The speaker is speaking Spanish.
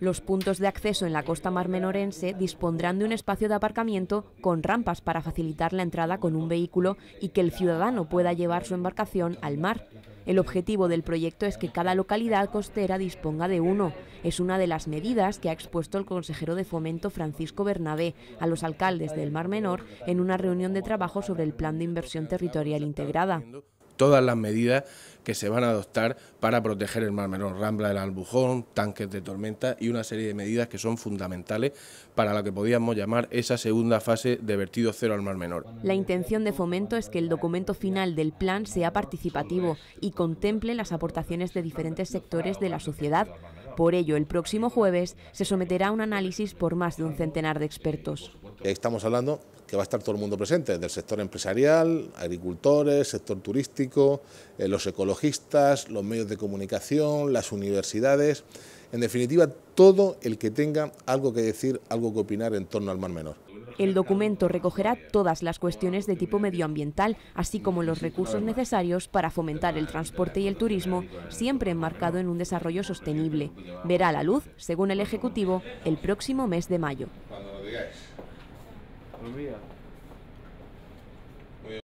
Los puntos de acceso en la costa marmenorense dispondrán de un espacio de aparcamiento con rampas para facilitar la entrada con un vehículo y que el ciudadano pueda llevar su embarcación al mar. El objetivo del proyecto es que cada localidad costera disponga de uno. Es una de las medidas que ha expuesto el consejero de fomento Francisco Bernabé a los alcaldes del Mar Menor en una reunión de trabajo sobre el Plan de Inversión Territorial Integrada todas las medidas que se van a adoptar para proteger el Mar Menor, Rambla del Albujón, tanques de tormenta y una serie de medidas que son fundamentales para lo que podríamos llamar esa segunda fase de vertido cero al Mar Menor. La intención de fomento es que el documento final del plan sea participativo y contemple las aportaciones de diferentes sectores de la sociedad, por ello, el próximo jueves se someterá a un análisis por más de un centenar de expertos. Estamos hablando que va a estar todo el mundo presente, del sector empresarial, agricultores, sector turístico, eh, los ecologistas, los medios de comunicación, las universidades, en definitiva, todo el que tenga algo que decir, algo que opinar en torno al mar menor. El documento recogerá todas las cuestiones de tipo medioambiental, así como los recursos necesarios para fomentar el transporte y el turismo, siempre enmarcado en un desarrollo sostenible. Verá la luz, según el Ejecutivo, el próximo mes de mayo.